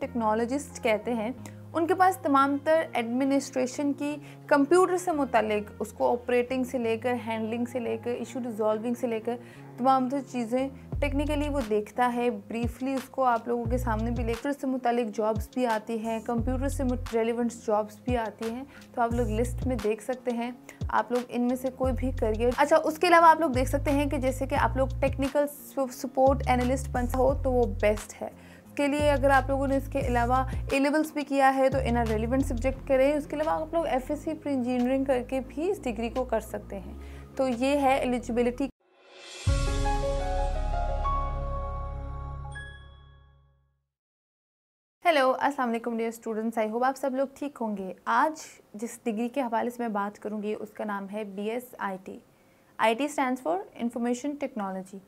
technologist कहते हैं उनके पास तमाम तर एडमिनिस्ट्रेशन की कंप्यूटर से मुतलिक उसको ऑपरेटिंग से लेकर हैंडलिंग से लेकर इशू रिजॉल्विंग से लेकर तमाम तर चीज़ें टेक्निकली वो देखता है ब्रीफली उसको आप लोगों के सामने भी लेकर से मुतलिक जॉब्स भी आती हैं कंप्यूटर से रेलिवेंट जॉब्स भी आती हैं तो आप लोग लिस्ट में देख सकते हैं आप लोग इनमें से कोई भी करियर अच्छा उसके अलावा आप लोग देख सकते हैं कि जैसे कि आप लोग टेक्निकल सपोर्ट एनालिस्ट बन हो तो वो बेस्ट है इसके लिए अगर आप लोगों ने इसके अलावा ए लेवल्स भी किया है तो इना रेलिवेंट सब्जेक्ट करें उसके अलावा आप लोग एफ एस प्री इंजीनियरिंग करके भी इस डिग्री को कर सकते हैं तो ये है एलिजिबिलिटी हेलो अस्सलाम वालेकुम डियर स्टूडेंट्स आई होप आप सब लोग ठीक होंगे आज जिस डिग्री के हवाले से मैं बात करूंगी उसका नाम है B S I T I T stand for information technology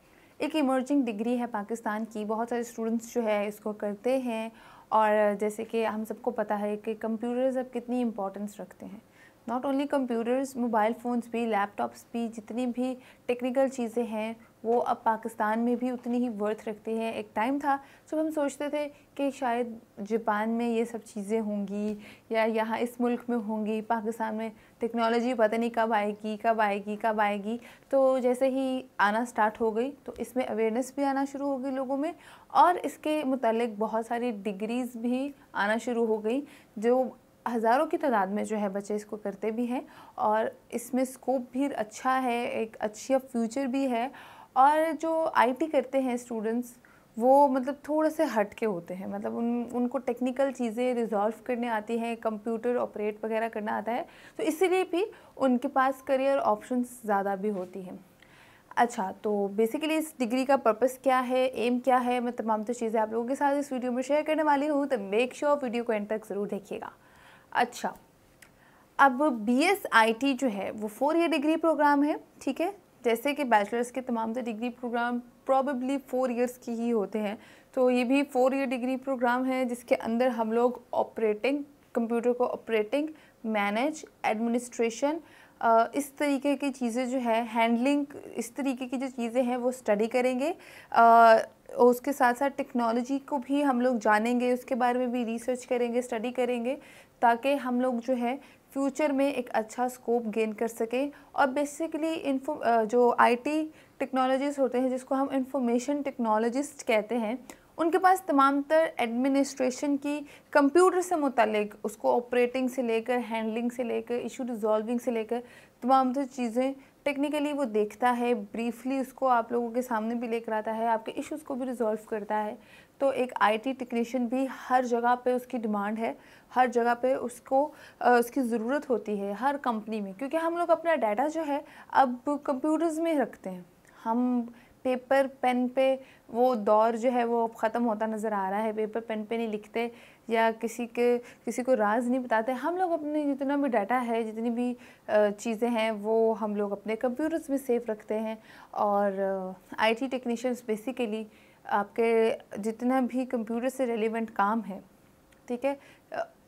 एक इमर्जिंग डिग्री है पाकिस्तान की बहुत सारे स्टूडेंट्स जो है इसको करते हैं और जैसे कि हम सबको पता है कि कंप्यूटर्स अब कितनी इंपॉर्टेंस रखते हैं not only computers mobile phones भी लैपटॉप्स भी जितनी भी टेक्निकल चीज़ें हैं वो अब पाकिस्तान में भी उतनी ही वर्थ रखते हैं एक टाइम था जब हम सोचते थे कि शायद जापान में ये सब चीज़ें होंगी या यहाँ इस मुल्क में होंगी पाकिस्तान में टेक्नोलॉजी पता नहीं कब आएगी कब आएगी कब आएगी तो जैसे ही आना स्टार्ट हो गई तो इसमें अवेयरनेस भी आना शुरू हो गई लोगों में और इसके मतलब बहुत सारी डिग्रीज़ भी आना शुरू हो गई जो हज़ारों की तादाद में जो है बच्चे इसको करते भी हैं और इसमें स्कोप भी अच्छा है एक अच्छी फ्यूचर भी है और जो आईटी करते हैं स्टूडेंट्स वो मतलब थोड़े से हट के होते हैं मतलब उन उनको टेक्निकल चीज़ें रिजॉल्व करने आती हैं कंप्यूटर ऑपरेट वगैरह करना आता है तो इसीलिए भी उनके पास करियर ऑप्शंस ज़्यादा भी होती हैं अच्छा तो बेसिकली इस डिग्री का पर्पस क्या है एम क्या है मैं तमाम तो चीज़ें आप लोगों के साथ इस वीडियो में शेयर करने वाली हूँ तो मेक श्योर sure वीडियो को एंड तक ज़रूर देखिएगा अच्छा अब बी एस आई टी जो है वो फोर ईयर डिग्री प्रोग्राम है ठीक है जैसे कि बैचलर्स के तमाम से degree program probably four years की ही होते हैं तो ये भी फ़ोर ईयर डिग्री प्रोग्राम है जिसके अंदर हम लोग ऑपरेटिंग कंप्यूटर को ऑपरेटिंग मैनेज एडमिनिस्ट्रेशन इस तरीके की चीज़ें जो है हैंडलिंग इस तरीके की जो चीज़ें हैं वो स्टडी करेंगे आ, उसके साथ साथ टेक्नोलॉजी को भी हम लोग जानेंगे उसके बारे में भी रिसर्च करेंगे स्टडी करेंगे ताकि हम लोग जो है फ्यूचर में एक अच्छा स्कोप गेन कर सकें और बेसिकली इन्फो जो आईटी टेक्नोलॉजीज़ होते हैं जिसको हम इंफॉर्मेशन टेक्नोलॉजिस्ट कहते हैं उनके पास तमाम तर एडमिनिस्ट्रेशन की कंप्यूटर से मुतलिक उसको ऑपरेटिंग से लेकर हैंडलिंग से लेकर इशू रिजॉल्विंग से लेकर तमाम तर चीज़ें टेक्निकली वो देखता है ब्रीफली उसको आप लोगों के सामने भी लेकर आता है आपके इश्यूज़ को भी रिजॉल्व करता है तो एक आईटी टेक्नीशियन भी हर जगह पे उसकी डिमांड है हर जगह पे उसको उसकी ज़रूरत होती है हर कंपनी में क्योंकि हम लोग अपना डाटा जो है अब कंप्यूटर्स में रखते हैं हम पेपर पेन पे वो दौर जो है वो ख़त्म होता नज़र आ रहा है पेपर पेन पे नहीं लिखते या किसी के किसी को राज नहीं बताते हम लोग अपने जितना भी डाटा है जितनी भी चीज़ें हैं वो हम लोग अपने कंप्यूटर्स में सेफ रखते हैं और आईटी टेक्नीशियंस बेसिकली आपके जितना भी कंप्यूटर से रिलेवेंट काम है ठीक है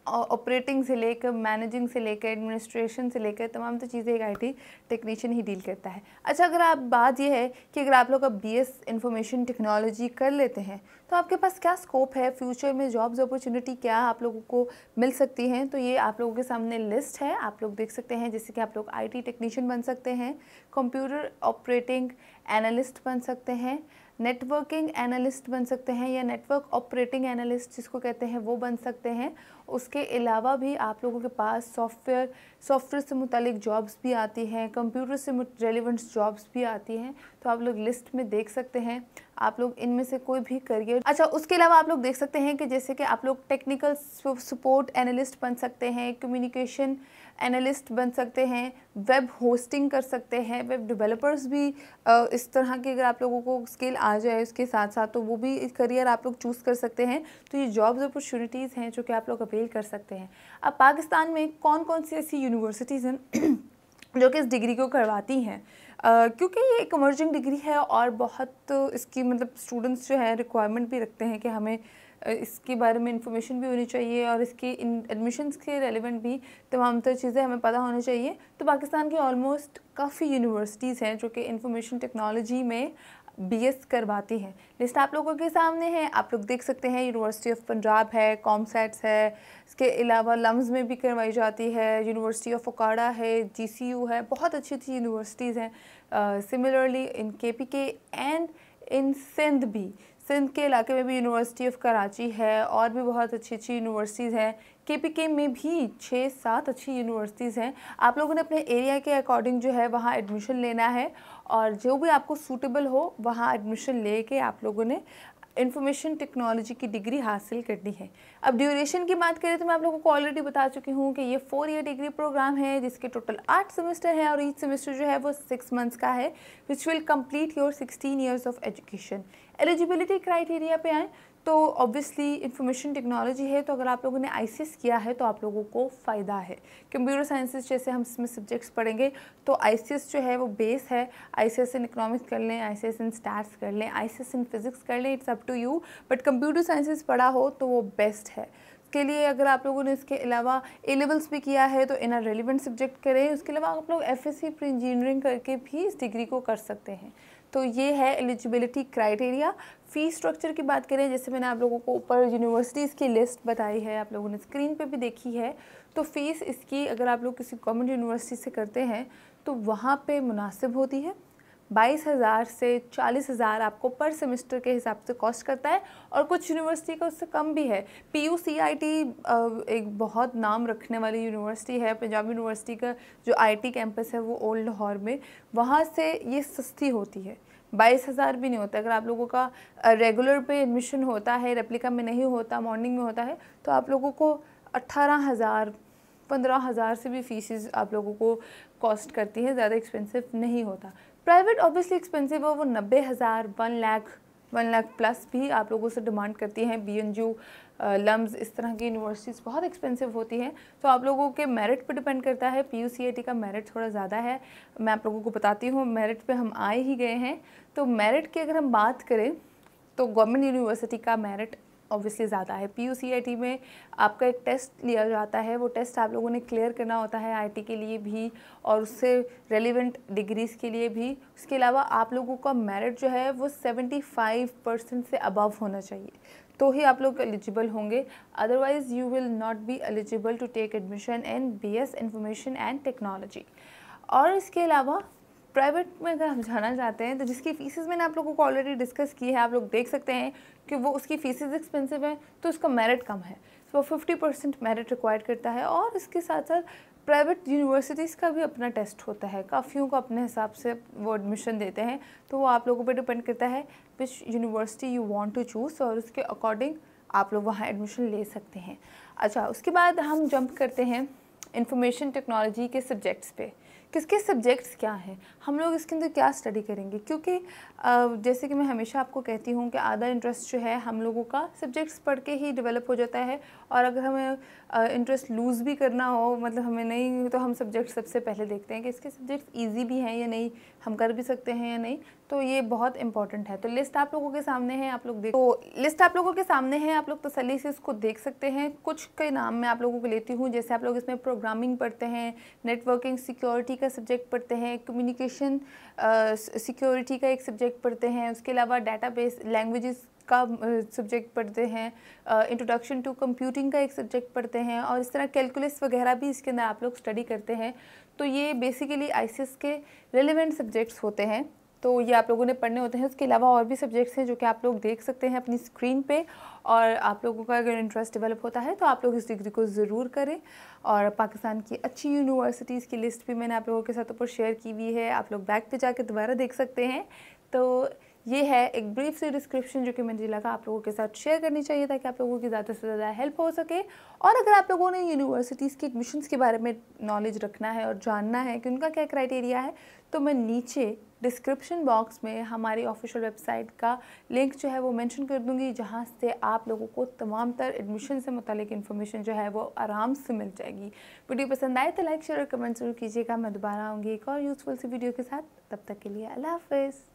ऑपरेटिंग से लेकर मैनेजिंग से लेकर एडमिनिस्ट्रेशन से लेकर तमाम तो चीज़ें एक आईटी टेक्नीशियन ही डील करता है अच्छा अगर आप बात यह है कि अगर आप लोग अब बी एस इंफॉर्मेशन टेक्नोलॉजी कर लेते हैं तो आपके पास क्या स्कोप है फ्यूचर में जॉब्स अपॉर्चुनिटी क्या आप लोगों को मिल सकती हैं तो ये आप लोगों के सामने लिस्ट है आप लोग देख सकते हैं जैसे कि आप लोग आई टेक्नीशियन बन सकते हैं कंप्यूटर ऑपरेटिंग एनालिस्ट बन सकते हैं नेटवर्किंग एनालिस्ट बन सकते हैं या नेटवर्क ऑपरेटिंग एनालिस्ट जिसको कहते हैं वो बन सकते हैं उसके अलावा भी आप लोगों के पास सॉफ्टवेयर सॉफ्टवेयर से मुतलिक जॉब्स भी आती हैं कंप्यूटर से रेलिवेंट जॉब्स भी आती हैं तो आप लोग लिस्ट में देख सकते हैं आप लोग इनमें से कोई भी करियर अच्छा उसके अलावा आप लोग देख सकते हैं कि जैसे कि आप लोग टेक्निकल सपोर्ट एनालिस्ट बन सकते हैं कम्युनिकेशन एनालिस्ट बन सकते हैं वेब होस्टिंग कर सकते हैं वेब डेवलपर्स भी इस तरह के अगर आप लोगों को स्किल आ जाए उसके साथ साथ तो वो भी करियर आप लोग चूज़ कर सकते हैं तो ये जॉब्स अपॉर्चुनिटीज़ हैं जो कि आप लोग अपील कर सकते हैं अब पाकिस्तान में कौन कौन सी ऐसी यूनिवर्सिटीज़ हैं जो कि इस डिग्री को करवाती हैं क्योंकि ये एक इमर्जिंग डिग्री है और बहुत इसकी मतलब स्टूडेंट्स जो है रिक्वायरमेंट भी रखते हैं कि हमें इसके बारे में इंफॉर्मेशन भी होनी चाहिए और इसके इन एडमिशन्स के रेलिवेंट भी तमाम तर चीज़ें हमें पता होनी चाहिए तो पाकिस्तान की ऑलमोस्ट काफ़ी यूनिवर्सिटीज़ हैं जो कि इंफॉर्मेशन टेक्नोलॉजी में एस करवाती हैं लिस्ट आप लोगों के सामने है आप लोग देख सकते हैं यूनिवर्सिटी ऑफ पंजाब है कॉमसेट्स है इसके अलावा लम्स में भी करवाई जाती है यूनिवर्सिटी ऑफ ओकाड़ा है जी है बहुत अच्छी अच्छी यूनिवर्सिटीज़ हैं सिमिलरली इन के पी के एंड इन सिंध भी सिंध के इलाके में भी यूनिवर्सिटी ऑफ कराची है और भी बहुत अच्छी अच्छी यूनिवर्सिटीज़ हैं के पी के में भी छः सात अच्छी यूनिवर्सिटीज़ हैं आप लोगों ने अपने एरिया के अकॉर्डिंग जो है वहाँ एडमिशन लेना है और जो भी आपको सूटेबल हो वहाँ एडमिशन ले आप लोगों ने इंफॉर्मेशन टेक्नोलॉजी की डिग्री हासिल करनी है अब ड्यूरेशन की बात करें तो मैं आप लोगों को ऑलरेडी बता चुकी हूँ कि ये फोर ईयर डिग्री प्रोग्राम है जिसके टोटल आठ सेमेस्टर हैं और ईच सेमेस्टर जो है वो सिक्स मंथ्स का है which will complete your sixteen years of education eligibility criteria पे आए तो ऑब्वियसली इंफॉर्मेशन टेक्नोलॉजी है तो अगर आप लोगों ने आई किया है तो आप लोगों को फ़ायदा है कंप्यूटर साइंसेज जैसे हम इसमें सब्जेक्ट्स पढ़ेंगे तो आई जो है वो बेस है आई सी इन इकोनॉमिक्स कर लें आई इन स्टैट्स कर लें आई इन फिजिक्स कर लें it's up to you but computer sciences पढ़ा हो तो वो बेस्ट है के लिए अगर आप लोगों ने इसके अलावा ए लेवल्स भी किया है तो इन रेलिवेंट सब्जेक्ट करें उसके अलावा आप लोग एफ प्री इंजीनियरिंग करके भी इस डिग्री को कर सकते हैं तो ये है एलिजिबिलिटी क्राइटेरिया फ़ी स्ट्रक्चर की बात करें जैसे मैंने आप लोगों को ऊपर यूनिवर्सिटीज़ की लिस्ट बताई है आप लोगों ने स्क्रीन पे भी देखी है तो फ़ीस इसकी अगर आप लोग किसी गवर्नमेंट यूनिवर्सिटी से करते हैं तो वहाँ पे मुनासिब होती है बाईस हज़ार से चालीस हज़ार आपको पर सेमेस्टर के हिसाब से कॉस्ट करता है और कुछ यूनिवर्सिटी का उससे कम भी है P U C I T एक बहुत नाम रखने वाली यूनिवर्सिटी है पंजाब यूनिवर्सिटी का जो आई टी कैंपस है वो ओल्ड लाहौर में वहाँ से ये सस्ती होती है बाईस हज़ार भी नहीं होता अगर आप लोगों का रेगुलर पे एडमिशन होता है रेप्लिका में नहीं होता मॉर्निंग में होता है तो आप लोगों को अट्ठारह हज़ार पंद्रह हज़ार से भी फीसिस आप लोगों को कॉस्ट करती है ज़्यादा एक्सपेंसिव नहीं होता प्राइवेट ऑब्वियसली एक्सपेंसिव है वो नब्बे हज़ार one lakh one lakh plus भी आप लोगों से डिमांड करती हैं बी एन जू लम्ब इस तरह की यूनिवर्सिटीज़ बहुत एक्सपेंसिव होती हैं तो आप लोगों के मेरिट पर डिपेंड करता है P U C I T का मेरिट थोड़ा ज़्यादा है मैं आप लोगों को बताती हूँ मेरिट पे हम आए ही गए हैं तो मेरिट की अगर हम बात करें तो गवर्नमेंट यूनिवर्सिटी का मेरिट ऑब्वियसली ज़्यादा है पी में आपका एक टेस्ट लिया जाता है वो टेस्ट आप लोगों ने क्लियर करना होता है आई के लिए भी और उससे रेलिवेंट डिग्रीज़ के लिए भी उसके अलावा आप लोगों का मेरिट जो है वो सेवेंटी परसेंट से अबव होना चाहिए तो ही आप लोग एलिजिबल होंगे otherwise you will not be eligible to take admission in B S information and technology और इसके अलावा प्राइवेट में अगर हम जाना चाहते हैं तो जिसकी फ़ीसेज़ मैंने आप लोगों को ऑलरेडी डिस्कस की है आप लोग देख सकते हैं कि वो उसकी फ़ीसेज़ तो एक्सपेंसिव है तो उसका मेरिट कम है वो फिफ्टी परसेंट मेरिट रिक्वायर्ड करता है और इसके साथ साथ प्राइवेट यूनिवर्सिटीज़ का भी अपना टेस्ट होता है काफ़ियों को अपने हिसाब से वो एडमिशन देते हैं तो वो आप लोगों पे डिपेंड करता है which university you want to choose और उसके अकॉर्डिंग आप लोग वहाँ एडमिशन ले सकते हैं अच्छा उसके बाद हम जंप करते हैं इंफॉर्मेशन टेक्नोलॉजी के सब्जेक्ट्स पे किसके सब्जेक्ट्स क्या हैं हम लोग इसके अंदर क्या स्टडी करेंगे क्योंकि जैसे कि मैं हमेशा आपको कहती हूँ कि आधा इंटरेस्ट जो है हम लोगों का सब्जेक्ट्स पढ़ के ही डेवलप हो जाता है और अगर हमें इंटरेस्ट लूज़ भी करना हो मतलब हमें नहीं तो हम सब्जेक्ट सबसे पहले देखते हैं कि इसके सब्जेक्ट्स ईजी भी हैं या नहीं हम कर भी सकते हैं या नहीं तो ये बहुत इंपॉर्टेंट है तो लिस्ट आप लोगों के सामने है आप लोग देख तो लिस्ट आप लोगों के सामने है आप लोग तसली से इसको देख सकते हैं कुछ के नाम मैं आप लोगों को लेती हूँ जैसे आप लोग इसमें प्रोग्रामिंग पढ़ते हैं नेटवर्किंग सिक्योरिटी का सब्जेक्ट पढ़ते हैं कम्युनिकेशन सिक्योरिटी का एक सब्जेक्ट पढ़ते हैं उसके अलावा बेस लैंग्वेजेस का सब्जेक्ट पढ़ते हैं इंट्रोडक्शन टू कंप्यूटिंग का एक सब्जेक्ट पढ़ते हैं और इस तरह कैलकुलस वगैरह भी इसके अंदर आप लोग स्टडी करते हैं तो ये बेसिकली आईसीएस के रेलिवेंट सब्जेक्ट्स होते हैं तो ये आप लोगों ने पढ़ने होते हैं उसके अलावा और भी सब्जेक्ट्स हैं जो कि आप लोग देख सकते हैं अपनी स्क्रीन पे और आप लोगों का अगर इंटरेस्ट डेवलप होता है तो आप लोग इस डिग्री को ज़रूर करें और पाकिस्तान की अच्छी यूनिवर्सिटीज़ की लिस्ट भी मैंने आप लोगों के साथ ऊपर शेयर की हुई है आप लोग बैक पर जाकर दोबारा देख सकते हैं तो ये है एक ब्रीफ सी डिस्क्रिप्शन जो कि मुझे लगा आप लोगों के साथ शेयर करनी चाहिए ताकि आप लोगों की ज़्यादा से ज़्यादा हेल्प हो सके और अगर आप लोगों ने यूनिवर्सिटीज़ के एडमिशन्स के बारे में नॉलेज रखना है और जानना है कि उनका क्या क्राइटेरिया है तो मैं नीचे डिस्क्रिप्शन बॉक्स में हमारी ऑफिशियल वेबसाइट का लिंक जो है वो मेंशन कर दूंगी जहाँ से आप लोगों को तमाम तर एडमिशन से मुतलिक इन्फॉर्मेशन जो है वो आराम से मिल जाएगी वीडियो पसंद आए तो लाइक शेयर और कमेंट जरूर कीजिएगा मैं दोबारा आऊँगी एक और यूज़फुल सी वीडियो के साथ तब तक के लिए अल्लाह हाफिज़